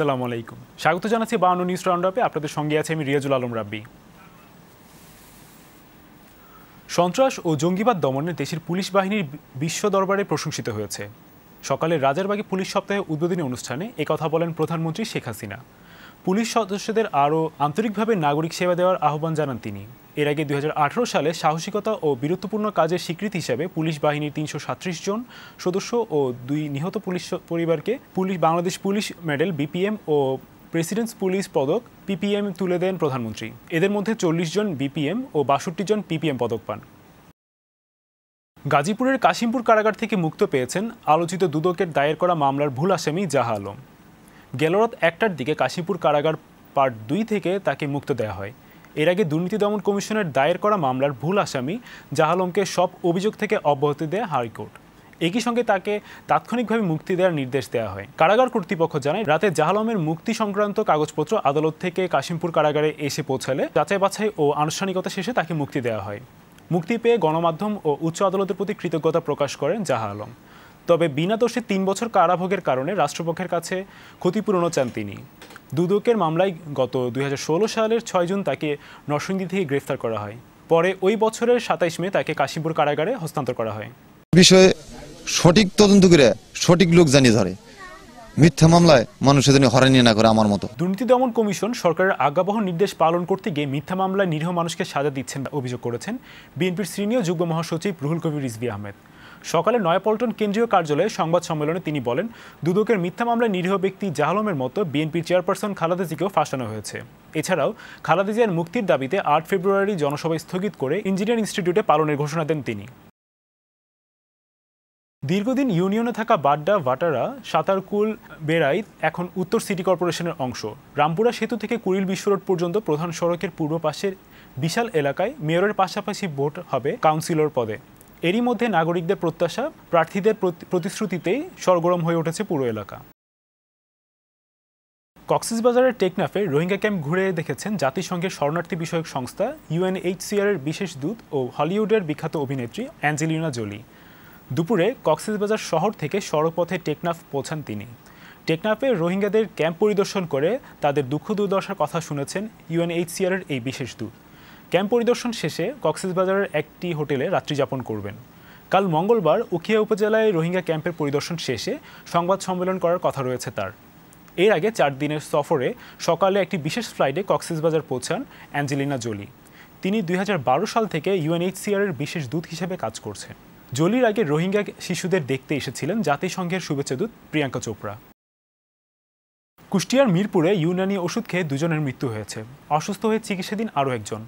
সালাম আলাইকুম স্বাগত জানাচ্ছি বাউন্ন নিউজ রাউন্ডআপে আপনাদের সঙ্গে আছে আমি রিয়াজুল আলম রাব্বি সন্ত্রাস ও জঙ্গিবাদ দমনে দেশের পুলিশ বাহিনীর বিশ্ব দরবারে প্রশংসিত হয়েছে সকালে রাজারবাগে পুলিশ সপ্তাহে উদ্বোধনী অনুষ্ঠানে একথা বলেন প্রধানমন্ত্রী শেখ হাসিনা পুলিশ সদস্যদের আরও আন্তরিকভাবে নাগরিক সেবা দেওয়ার আহ্বান জানান তিনি এর আগে দুই সালে সাহসিকতা ও বীরত্বপূর্ণ কাজের স্বীকৃতি হিসেবে পুলিশ বাহিনীর তিনশো জন সদস্য ও দুই নিহত পুলিশ পরিবারকে police Bangladesh police medal BPM ও প্রেসিডেন্টস পুলিশ পদক পিপিএম তুলে দেন প্রধানমন্ত্রী এদের মধ্যে চল্লিশ জন বিপিএম ও বাষট্টি জন পিপিএম পদক পান গাজীপুরের কাশিমপুর কারাগার থেকে মুক্ত পেয়েছেন আলোচিত দুদকের দায়ের করা মামলার ভুল আসামি জাহা আলম গেলরাত একটার দিকে কাশিমপুর কারাগার পার্ট দুই থেকে তাকে মুক্ত দেওয়া হয় এর আগে দুর্নীতি দমন কমিশনের দায়ের করা মামলার ভুল আসামি জাহালমকে সব অভিযোগ থেকে অব্যাহতি দেয় হাইকোর্ট একই সঙ্গে তাকে তাৎক্ষণিকভাবে মুক্তি দেওয়ার নির্দেশ দেওয়া হয় কারাগার কর্তৃপক্ষ জানায় রাতে জাহালমের মুক্তি সংক্রান্ত কাগজপত্র আদালত থেকে কাশিমপুর কারাগারে এসে পৌঁছালে যাচাই বাছাই ও আনুষ্ঠানিকতা শেষে তাকে মুক্তি দেওয়া হয় মুক্তি পেয়ে গণমাধ্যম ও উচ্চ আদালতের প্রতি কৃতজ্ঞতা প্রকাশ করেন জাহা আলম তবে বিনা দোষে তিন বছর কারাভোগের কারণে রাষ্ট্রপক্ষের কাছে ক্ষতিপূরণও চান তিনি দুদকের মামলায় গত দুই সালের ছয় জুন তাকে নরসিংদী থেকে গ্রেফতার করা হয় পরে ওই বছরের সাতাইশ মে তাকে কাশিমপুর কারাগারে হস্তান্তর করা হয় বিষয়ে সঠিক তদন্ত করে সঠিক লোক জানিয়ে ধরে মিথ্যা মামলায় মানুষের জন্য হরানি না করে আমার মতো দুর্নীতি দমন কমিশন সরকারের আজ্ঞাবহ নির্দেশ পালন করতে গিয়ে মিথ্যা মামলায় নিরীহ মানুষকে সাজা দিচ্ছেন অভিযোগ করেছেন বিএনপির সিনিয়র যুগ্ম মহাসচিব রুহুল কবির রিজবি আহমেদ সকালে নয়াপল্টন কেন্দ্রীয় কার্যালয়ে সংবাদ সম্মেলনে তিনি বলেন দুদকের মিথ্যা মামলায় নিরীহ ব্যক্তি জাহালমের মতো বিএনপির চেয়ারপারসন খালাদেজিকেও ফাঁসানো হয়েছে এছাড়াও খালাদেজিয়ার মুক্তির দাবিতে আট ফেব্রুয়ারি জনসভায় স্থগিত করে ইঞ্জিনিয়ার ইনস্টিটিউটে পালনের ঘোষণা দেন তিনি দীর্ঘদিন ইউনিয়নে থাকা বাড্ডা ভাটারা সাতারকুল বেড়াই এখন উত্তর সিটি কর্পোরেশনের অংশ রামপুরা সেতু থেকে কুড়িল বিস্ফোরণ পর্যন্ত প্রধান সড়কের পূর্ব পাশের বিশাল এলাকায় মেয়রের পাশাপাশি ভোট হবে কাউন্সিলর পদে এরই মধ্যে নাগরিকদের প্রত্যাশা প্রার্থীদের প্রতিশ্রুতিতেই সরগরম হয়ে উঠেছে পুরো এলাকা কক্সেসবাজারের টেকনাফে রোহিঙ্গা ক্যাম্প ঘুরে দেখেছেন জাতিসংঘের শরণার্থী বিষয়ক সংস্থা ইউএনএইচসিআর এর বিশেষ দূত ও হলিউডের বিখ্যাত অভিনেত্রী অ্যাঞ্জেলিনা জোলি দুপুরে কক্সেসবাজার শহর থেকে সড়কপথে টেকনাফ পৌঁছান তিনি টেকনাফে রোহিঙ্গাদের ক্যাম্প পরিদর্শন করে তাদের দুঃখ দুর্দশার কথা শুনেছেন ইউএনএইচসিআর এর এই বিশেষ দূত ক্যাম্প পরিদর্শন শেষে কক্সেসবাজারের একটি হোটেলে রাত্রিযাপন করবেন কাল মঙ্গলবার উখিয়া উপজেলায় রোহিঙ্গা ক্যাম্পের পরিদর্শন শেষে সংবাদ সম্মেলন করার কথা রয়েছে তার এর আগে চার দিনের সফরে সকালে একটি বিশেষ ফ্লাইটে কক্সেসবাজার পৌঁছান অ্যাঞ্জেলিনা জোলি তিনি দুই সাল থেকে ইউএনএইচসিআরের বিশেষ দূত হিসেবে কাজ করছেন জোলির আগে রোহিঙ্গা শিশুদের দেখতে এসেছিলেন জাতিসংঘের শুভেচ্ছাদূত প্রিয়াঙ্কা চোপড়া কুষ্টিয়ার মিরপুরে ইউনানি ওষুধ খেয়ে দুজনের মৃত্যু হয়েছে অসুস্থ হয়ে চিকিৎসাধীন আরও একজন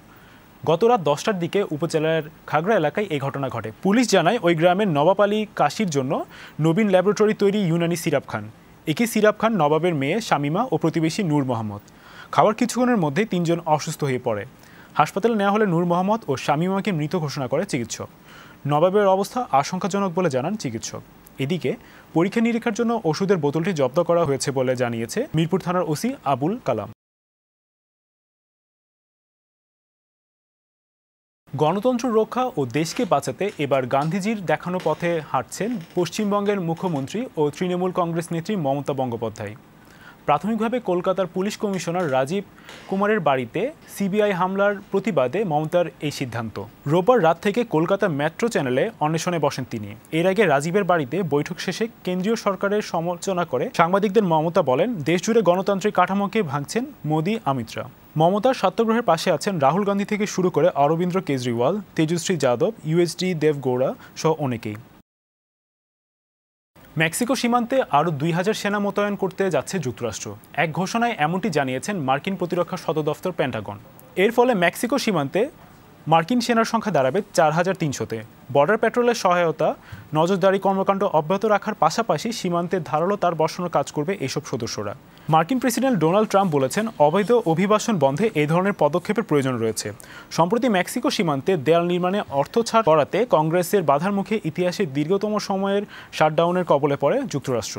গত রাত দশটার দিকে উপজেলার খাগড়া এলাকায় এই ঘটনা ঘটে পুলিশ জানায় ওই গ্রামের আলী কাশির জন্য নবীন ল্যাবরেটরি তৈরি ইউনানি সিরাপ খান একে সিরাপ খান নবাবের মেয়ে শামিমা ও প্রতিবেশী নূর মোহাম্মদ খাওয়ার কিছুক্ষণের মধ্যে তিনজন অসুস্থ হয়ে পড়ে হাসপাতালে নেওয়া হলে নূর মোহাম্মদ ও শামিমাকে মৃত ঘোষণা করে চিকিৎসক নবাবের অবস্থা আশঙ্কাজনক বলে জানান চিকিৎসক এদিকে পরীক্ষা নিরীক্ষার জন্য ওষুধের বোতলটি জব্দ করা হয়েছে বলে জানিয়েছে মিরপুর থানার ওসি আবুল কালাম গণতন্ত্র রক্ষা ও দেশকে বাঁচাতে এবার গান্ধীজির দেখানো পথে হাঁটছেন পশ্চিমবঙ্গের মুখ্যমন্ত্রী ও তৃণমূল কংগ্রেস নেত্রী মমতা বন্দ্যোপাধ্যায় প্রাথমিকভাবে কলকাতার পুলিশ কমিশনার রাজীব কুমারের বাড়িতে সিবিআই হামলার প্রতিবাদে মমতার এই সিদ্ধান্ত রোববার রাত থেকে কলকাতা মেট্রো চ্যানেলে অন্বেষণে বসেন তিনি এর আগে রাজীবের বাড়িতে বৈঠক শেষে কেন্দ্রীয় সরকারের সমালোচনা করে সাংবাদিকদের মমতা বলেন দেশজুড়ে গণতান্ত্রিক কাঠামোকে ভাঙছেন মোদী আমিত্রা মমতার সত্যগ্রহের পাশে আছেন রাহুল গান্ধী থেকে শুরু করে অরবিন্দ্র কেজরিওয়াল তেজশ্রী যাদব ইউএসডি দেবগৌড়া সহ অনেকেই মেক্সিকো সীমান্তে আরও দুই হাজার সেনা মোতায়েন করতে যাচ্ছে যুক্তরাষ্ট্র এক ঘোষণায় এমনটি জানিয়েছেন মার্কিন প্রতিরক্ষা সদর দফতর প্যান্টাগন এর ফলে মেক্সিকো সীমান্তে মার্কিন সেনার সংখ্যা দাঁড়াবে চার হাজার তিনশোতে বর্ডার পেট্রোলের সহায়তা নজরদারি কর্মকাণ্ড অব্যাহত রাখার পাশাপাশি সীমান্তে ধারালো তার বসানোর কাজ করবে এইসব সদস্যরা মার্কিন প্রেসিডেন্ট ডোনাল্ড ট্রাম্প বলেছেন অবৈধ অভিবাসন বন্ধে এই ধরনের পদক্ষেপের প্রয়োজন রয়েছে সম্প্রতি মেক্সিকো সীমান্তে দেয়াল নির্মাণে অর্থ ছাড় করাতে কংগ্রেসের বাধার মুখে ইতিহাসে দীর্ঘতম সময়ের শাটডাউনের কবলে পড়ে যুক্তরাষ্ট্র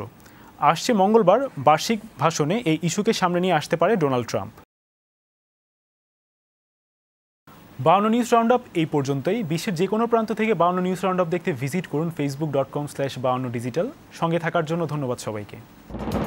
আসছে মঙ্গলবার বার্ষিক ভাষণে এই ইস্যুকে সামনে নিয়ে আসতে পারে ডোনাল্ড ট্রাম্প বাউন্ন নিউজ রাউন্ড আপ এই পর্যন্তই বিশ্বের যে কোনো প্রান্ত থেকে বাউন্ন নিউজ রাউন্ড আপ দেখতে ভিজিট করুন ফেসবুক ডট কম স্ল্যাশ বাউন্ন ডিজিটাল সঙ্গে থাকার জন্য ধন্যবাদ সবাইকে